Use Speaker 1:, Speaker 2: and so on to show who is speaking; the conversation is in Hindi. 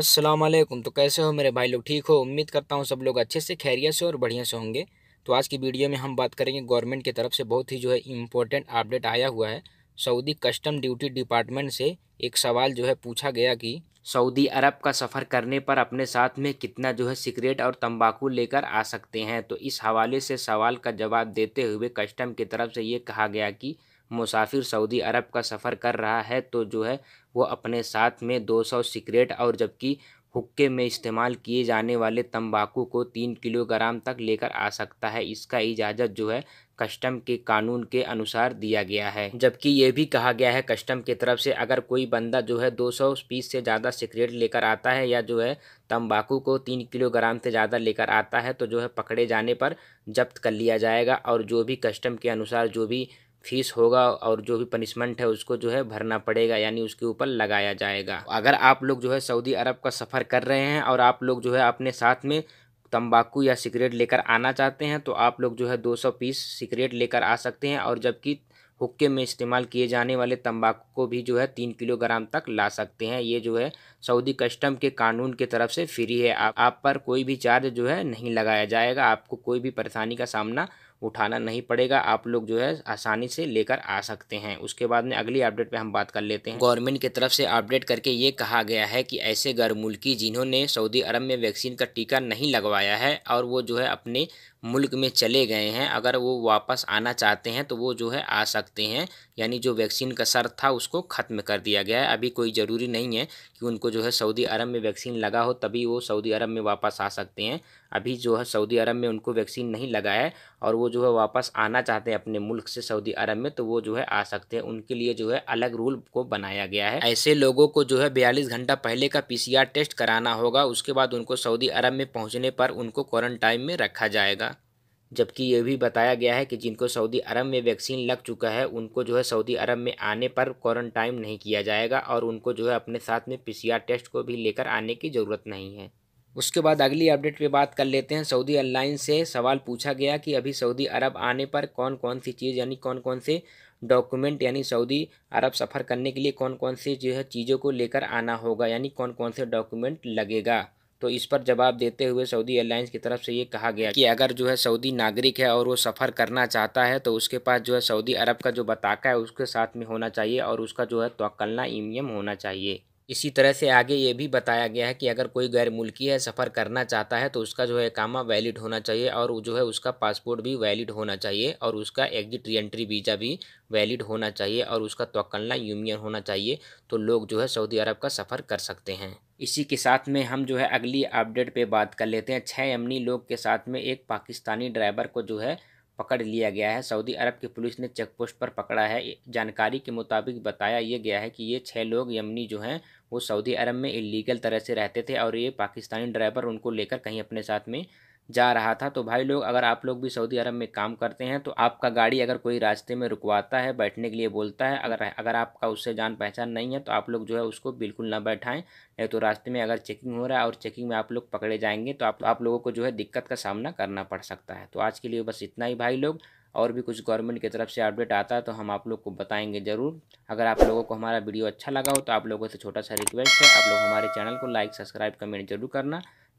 Speaker 1: अस्सलाम वालेकुम तो कैसे हो मेरे भाई लोग ठीक हो उम्मीद करता हूँ सब लोग अच्छे से खैरियत से और बढ़िया से होंगे तो आज की वीडियो में हम बात करेंगे गवर्नमेंट की तरफ से बहुत ही जो है इम्पोर्टेंट अपडेट आया हुआ है सऊदी कस्टम ड्यूटी डिपार्टमेंट से एक सवाल जो है पूछा गया कि सऊदी अरब का सफ़र करने पर अपने साथ में कितना जो है सिगरेट और तम्बाकू लेकर आ सकते हैं तो इस हवाले से सवाल का जवाब देते हुए कस्टम की तरफ से ये कहा गया कि मुसाफिर सऊदी अरब का सफ़र कर रहा है तो जो है वो अपने साथ में 200 सिगरेट और जबकि हुक्के में इस्तेमाल किए जाने वाले तंबाकू को तीन किलोग्राम तक लेकर आ सकता है इसका इजाज़त जो है कस्टम के कानून के अनुसार दिया गया है जबकि ये भी कहा गया है कस्टम की तरफ से अगर कोई बंदा जो है 200 पीस से ज़्यादा सिगरेट लेकर आता है या जो है तंबाकू को तीन किलोग्राम से ज़्यादा लेकर आता है तो जो है पकड़े जाने पर जब्त कर लिया जाएगा और जो भी कस्टम के अनुसार जो भी फीस होगा और जो भी पनिशमेंट है उसको जो है भरना पड़ेगा यानी उसके ऊपर लगाया जाएगा अगर आप लोग जो है सऊदी अरब का सफ़र कर रहे हैं और आप लोग जो है अपने साथ में तंबाकू या सिगरेट लेकर आना चाहते हैं तो आप लोग जो है 200 पीस सिगरेट लेकर आ सकते हैं और जबकि हुक्के में इस्तेमाल किए जाने वाले तंबाकू को भी जो है तीन किलोग्राम तक ला सकते हैं ये जो है सऊदी कस्टम के कानून की तरफ से फ्री है आप, आप पर कोई भी चार्ज जो है नहीं लगाया जाएगा आपको कोई भी परेशानी का सामना उठाना नहीं पड़ेगा आप लोग जो है आसानी से लेकर आ सकते हैं उसके बाद में अगली अपडेट पे हम बात कर लेते हैं गवर्नमेंट की तरफ से अपडेट करके ये कहा गया है कि ऐसे गैर मुल्की जिन्होंने सऊदी अरब में वैक्सीन का टीका नहीं लगवाया है और वो जो है अपने मुल्क में चले गए हैं अगर वो वापस आना चाहते हैं तो वो जो है आ सकते हैं यानी जो वैक्सीन का शर्त था उसको ख़त्म कर दिया गया है अभी कोई ज़रूरी नहीं है कि उनको जो है सऊदी अरब में वैक्सीन लगा हो तभी वो सऊदी अरब में वापस आ सकते हैं अभी जो है सऊदी अरब में उनको वैक्सीन नहीं लगा है और वो जो है वापस आना चाहते हैं अपने मुल्क से सऊदी अरब में तो वो जो है आ सकते हैं उनके लिए जो है अलग रूल को बनाया गया है ऐसे लोगों को जो है बयालीस घंटा पहले का पीसीआर टेस्ट कराना होगा उसके बाद उनको सऊदी अरब में पहुँचने पर उनको क्वारंटाइन में रखा जाएगा जबकि ये भी बताया गया है कि जिनको सऊदी अरब में वैक्सीन लग चुका है उनको जो है सऊदी अरब में आने पर क्वारंटाइन नहीं किया जाएगा और उनको जो है अपने साथ में पीसीआर टेस्ट को भी लेकर आने की ज़रूरत नहीं है उसके बाद अगली अपडेट पे बात कर लेते हैं सऊदी अनलाइन से सवाल पूछा गया कि अभी सऊदी अरब आने पर कौन कौन सी चीज़ यानी कौन कौन से डॉक्यूमेंट यानी सऊदी अरब सफ़र करने के लिए कौन कौन से जो है चीज़ों को लेकर आना होगा यानी कौन कौन से डॉक्यूमेंट लगेगा तो इस पर जवाब देते हुए सऊदी एयरलाइंस की तरफ से ये कहा गया कि अगर जो है सऊदी नागरिक है और वो सफ़र करना चाहता है तो उसके पास जो है सऊदी अरब का जो बताका है उसके साथ में होना चाहिए और उसका जो है तोकलना ई होना चाहिए इसी तरह से आगे ये भी बताया गया है कि अगर कोई गैर मुल्की है सफ़र करना चाहता है तो उसका जो है कामा वैलिड होना चाहिए और जो है उसका पासपोर्ट भी वैलिड होना चाहिए और उसका एग्जिट री एंट्री वीज़ा भी वैलिड होना चाहिए और उसका तोकलना यूनियन होना चाहिए तो लोग जो है सऊदी अरब का सफ़र कर सकते हैं इसी के साथ में हम जो है अगली अपडेट पर बात कर लेते हैं छः अमनी लोग के साथ में एक पाकिस्तानी ड्राइवर को जो है पकड़ लिया गया है सऊदी अरब की पुलिस ने चेक पोस्ट पर पकड़ा है जानकारी के मुताबिक बताया यह गया है कि ये छः लोग यमनी जो हैं वो सऊदी अरब में इलीगल तरह से रहते थे और ये पाकिस्तानी ड्राइवर उनको लेकर कहीं अपने साथ में जा रहा था तो भाई लोग अगर आप लोग भी सऊदी अरब में काम करते हैं तो आपका गाड़ी अगर कोई रास्ते में रुकवाता है बैठने के लिए बोलता है अगर अगर आपका उससे जान पहचान नहीं है तो आप लोग जो है उसको बिल्कुल ना बैठाएं नहीं तो रास्ते में अगर चेकिंग हो रहा है और चेकिंग में आप लोग पकड़े जाएंगे तो आप, आप लोगों को जो है दिक्कत का सामना करना पड़ सकता है तो आज के लिए बस इतना ही भाई लोग और भी कुछ गवर्नमेंट की तरफ से अपडेट आता है तो हम आप लोग को बताएंगे ज़रूर अगर आप लोगों को हमारा वीडियो अच्छा लगा हो तो आप लोगों से छोटा सा रिक्वेस्ट है आप लोग हमारे चैनल को लाइक सब्सक्राइब कमेंट जरूर करना